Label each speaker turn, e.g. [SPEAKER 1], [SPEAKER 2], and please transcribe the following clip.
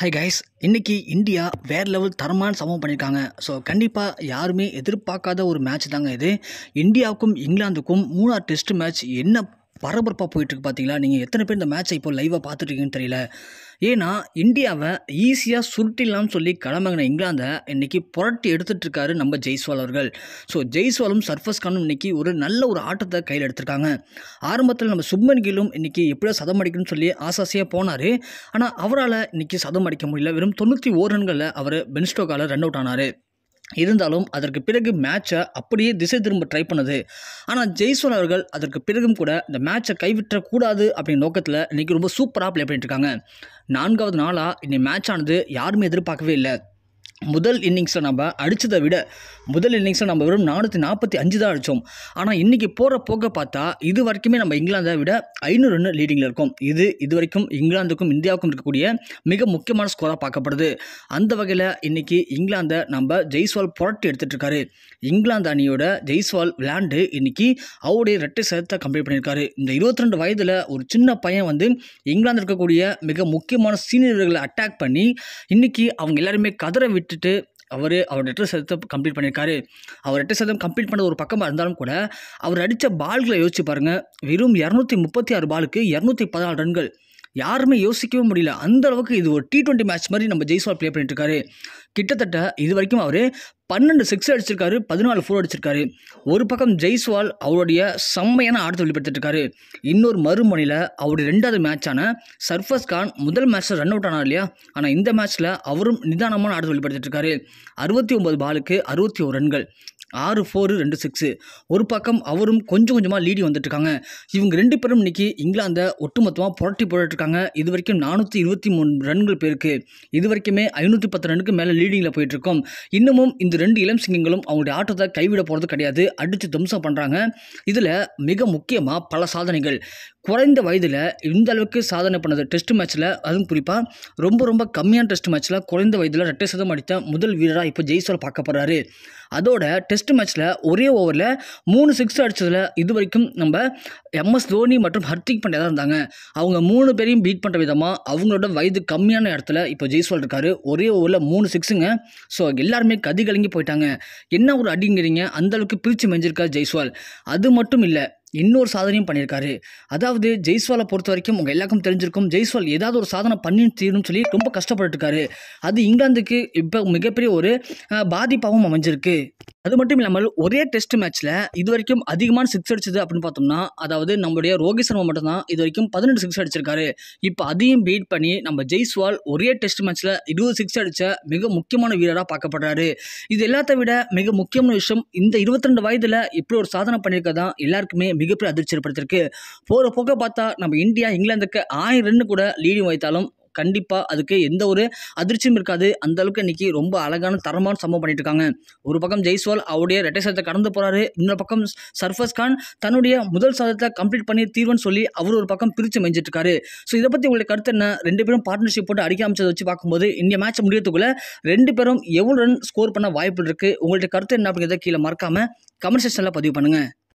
[SPEAKER 1] high guys இன்றைக்கி India வேறு level தரமான சமம் பண்ணியிருக்காங்க ஸோ கண்டிப்பாக யாருமே எதிர்பார்க்காத ஒரு மேட்ச் தாங்க இது இந்தியாவுக்கும் இங்கிலாந்துக்கும் மூணாவது டெஸ்ட் மேட்ச் என்ன பரபரப்பாக போயிட்டுருக்கு பார்த்தீங்களா நீங்கள் எத்தனை பேர் இந்த மேட்சை இப்போ லைவாக பார்த்துட்டுருக்கீங்கன்னு தெரியல ஏன்னா இந்தியாவை ஈஸியாக சுருட்டிடலாம்னு சொல்லி களமங்கின இங்கிலாந்தை இன்றைக்கி புரட்டி எடுத்துகிட்ருக்காரு நம்ம ஜெய்ஸ்வால் அவர்கள் ஸோ ஜெய்ஸ்வாலும் சர்ஃபஸ் கானும் இன்றைக்கி ஒரு நல்ல ஒரு ஆட்டத்தை கையில் எடுத்திருக்காங்க ஆரம்பத்தில் நம்ம சுப்மன் கீழும் இன்றைக்கி எப்படியோ சதம் அடிக்கணும்னு சொல்லி ஆசாசியாக போனார் ஆனால் அவரால் இன்றைக்கி சதம் அடிக்க முடியல வெறும் தொண்ணூற்றி ஓர் ரன்களில் அவர் பென்ஸ்டோக்கால் ரன் அவுட் ஆனார் இருந்தாலும் அதற்கு பிறகு மேட்சை அப்படியே திசை திரும்ப ட்ரை பண்ணுது ஆனால் ஜெய்ஸ்வன் அவர்கள் அதற்கு பிறகும் கூட இந்த மேட்சை கைவிட்டக்கூடாது அப்படின்ற நோக்கத்தில் இன்றைக்கி ரொம்ப சூப்பராக ப்ளே பண்ணிட்டுருக்காங்க நான்காவது நாளாக மேட்ச் ஆனது யாருமே எதிர்பார்க்கவே இல்லை முதல் இன்னிங்ஸில் நம்ம அடித்ததை விட முதல் இன்னிங்ஸில் நம்ம வெறும் நானூற்றி நாற்பத்தி அஞ்சு தான் அடித்தோம் ஆனால் இன்றைக்கி போகிற போக்க பார்த்தா இது வரைக்குமே நம்ம இங்கிலாந்தை விட ஐநூறு ரன் லீடிங்கில் இருக்கும் இது இது வரைக்கும் இங்கிலாந்துக்கும் இந்தியாவுக்கும் இருக்கக்கூடிய மிக முக்கியமான ஸ்கோராக பார்க்கப்படுது அந்த வகையில் இன்றைக்கி இங்கிலாந்தை நம்ம ஜெய்ஸ்வால் புரட்டி எடுத்துகிட்ருக்காரு இங்கிலாந்து அணியோட ஜெய்ஸ்வால் விளாண்டு இன்றைக்கி அவருடைய ரெட்டை சதத்தை கம்ப்ளீட் பண்ணியிருக்காரு இந்த இருபத்தி ரெண்டு வயதில் ஒரு சின்ன பையன் வந்து இங்கிலாந்து இருக்கக்கூடிய மிக முக்கியமான சீனியர்களை அட்டாக் பண்ணி இன்றைக்கி அவங்க எல்லாருமே கதரை விட்டு விட்டுட்டு அவர் அவர் லெட்டர் சதத்தை கம்ப்ளீட் பண்ணியிருக்காரு அவர் ரெட்டர் சதம் கம்ப்ளீட் பண்ண ஒரு பக்கமாக இருந்தாலும் கூட அவர் அடித்த பால்களை யோசிச்சு பாருங்கள் வெறும் இரநூத்தி முப்பத்தி ஆறு பாலுக்கு இரநூத்தி பதினாலு ரன்கள் யாருமே யோசிக்கவே முடியல அந்த அளவுக்கு இது ஒரு டி டுவெண்ட்டி மேட்ச் மாதிரி நம்ம ஜெய்ஸ்வால் ப்ளே இருக்காரு கிட்டத்தட்ட இது வரைக்கும் அவர் பன்னெண்டு சிக்ஸ் அடிச்சிருக்காரு பதினாலு ஃபோர் அடிச்சிருக்காரு ஒரு பக்கம் ஜெய்ஸ்வால் அவருடைய செம்மையான ஆடத்தை வெளிப்படுத்திட்டு இன்னொரு மறுமணியில் அவருடைய ரெண்டாவது மேட்சான சர்ஃபஸ் கான் முதல் மேட்ச்சில் ரன் அவுட் ஆனார் இல்லையா ஆனால் இந்த மேட்ச்சில் அவரும் நிதானமான ஆடத்தை வெளிப்படுத்திட்டு இருக்காரு அறுபத்தி ஒன்பது பாலுக்கு அறுபத்தி ஒரு ரன்கள் ஆறு ஃபோரு ரெண்டு சிக்ஸு ஒரு பக்கம் அவரும் கொஞ்சம் கொஞ்சமாக லீடி வந்துட்டுருக்காங்க இவங்க ரெண்டு பேரும் இன்னைக்கு இங்கிலாந்தை ஒட்டுமொத்தமாக புரட்டி போட்டுருக்காங்க இது வரைக்கும் நானூற்றி இருபத்தி மூணு ரன்கள் போயிருக்கு இது வரைக்குமே ஐநூற்றி பத்து ரனுக்கு மேலே லீடிங்கில் போயிட்டுருக்கோம் இன்னமும் இந்த ரெண்டு இளம் சிங்கங்களும் அவங்களுடைய ஆட்டத்தை கைவிட போகிறது கிடையாது அடித்து தம்சம் பண்ணுறாங்க இதில் மிக முக்கியமாக பல சாதனைகள் குறைந்த வயதில் இந்த அளவுக்கு சாதனை பண்ணது டெஸ்ட் மேட்ச்சில் அதுவும் குறிப்பாக ரொம்ப ரொம்ப கம்மியான டெஸ்ட் மேட்ச்சில் குறைந்த வயதில் ரெட்டை சதம் அடித்த முதல் வீரராக இப்போ ஜெய்ஸ்வால் போகிறாரு அதோட டெஸ்ட் மேட்ச்சில் ஒரே ஓவரில் மூணு சிக்ஸ் அடித்ததில் இது வரைக்கும் நம்ம எம்எஸ் தோனி மற்றும் ஹர்திக் பாண்டியா தான் இருந்தாங்க அவங்க மூணு பேரையும் பீட் பண்ணுற விதமாக அவங்களோட வயது கம்மியான இடத்துல இப்போ ஜெய்சோல் இருக்கார் ஒரே ஓவரில் மூணு சிக்ஸுங்க ஸோ எல்லாருமே கதி கலங்கி போயிட்டாங்க என்ன ஒரு அடிங்கிறீங்க அந்தளவுக்கு பிரித்து மெஞ்சிருக்கார் ஜெய்ஸ்வால் அது மட்டும் இல்லை இன்னொரு சாதனையும் பண்ணியிருக்காரு அதாவது ஜெய்ஸ்வாலை பொறுத்த வரைக்கும் உங்கள் எல்லாருக்கும் தெரிஞ்சிருக்கும் ஜெய்ஸ்வால் ஏதாவது ஒரு சாதனை பண்ணி தீரும்னு சொல்லி ரொம்ப கஷ்டப்பட்டுருக்காரு அது இங்கிலாந்துக்கு இப்போ மிகப்பெரிய ஒரு பாதிப்பாகவும் அமைஞ்சிருக்கு அது மட்டும் இல்லாமல் ஒரே டெஸ்ட் மேட்ச்சில் இது வரைக்கும் அதிகமான சிக்ஸ் அடிச்சது அப்படின்னு பார்த்தோம்னா அதாவது நம்மளுடைய ரோஹித் சர்மா மட்டும்தான் இது வரைக்கும் பதினெட்டு சிக்ஸ் அடிச்சிருக்காரு இப்போ அதையும் பீட் பண்ணி நம்ம ஜெய்ஸ்வால் ஒரே டெஸ்ட் மேட்ச்சில் இருபது சிக்ஸ் அடித்த மிக முக்கியமான வீரராக பார்க்கப்படுறாரு இது எல்லாத்த விட மிக முக்கியமான விஷயம் இந்த இருபத்தி ரெண்டு வயதில் இப்படி ஒரு சாதனை பண்ணியிருக்கதான் எல்லாருக்குமே மிகப்பெரிய அதிர்ச்சி ஏற்படுத்திருக்கு போகிற போக்க பார்த்தா நம்ம இந்தியா இங்கிலாந்துக்கு ஆயிரம் ரன்னு கூட லீடிங் வைத்தாலும் கண்டிப்பாக அதுக்கு எந்த ஒரு அதிர்ச்சியும் இருக்காது அந்தளவுக்கு இன்றைக்கி ரொம்ப அழகான தரமான சம்பவம் பண்ணிட்டு இருக்காங்க ஒரு பக்கம் ஜெய்ஸ்வால் அவருடைய ரெட்டை சதத்தை கடந்து போகிறாரு இன்னொரு பக்கம் சர்ஃபஸ் கான் தன்னுடைய முதல் சதத்தை கம்ப்ளீட் பண்ணி தீர்வன் சொல்லி அவர் ஒரு பக்கம் பிரித்து மெஞ்சிட்ருக்காரு ஸோ இதை பற்றி உங்களுடைய கருத்து என்ன ரெண்டு பேரும் பார்ட்னர்ஷிப் போட்டு அடிக்க அமைச்சதை வச்சு பார்க்கும்போது இந்த மேட்ச் முடியத்துக்குள்ளே ரெண்டு பேரும் எவ்வளோ ரன் ஸ்கோர் பண்ண வாய்ப்பு இருக்குது உங்கள்கிட்ட கருத்து என்ன அப்படிங்கிறத கீழே மறக்காமல் கமெண்ட் செக்ஷனில் பதிவு பண்ணுங்கள்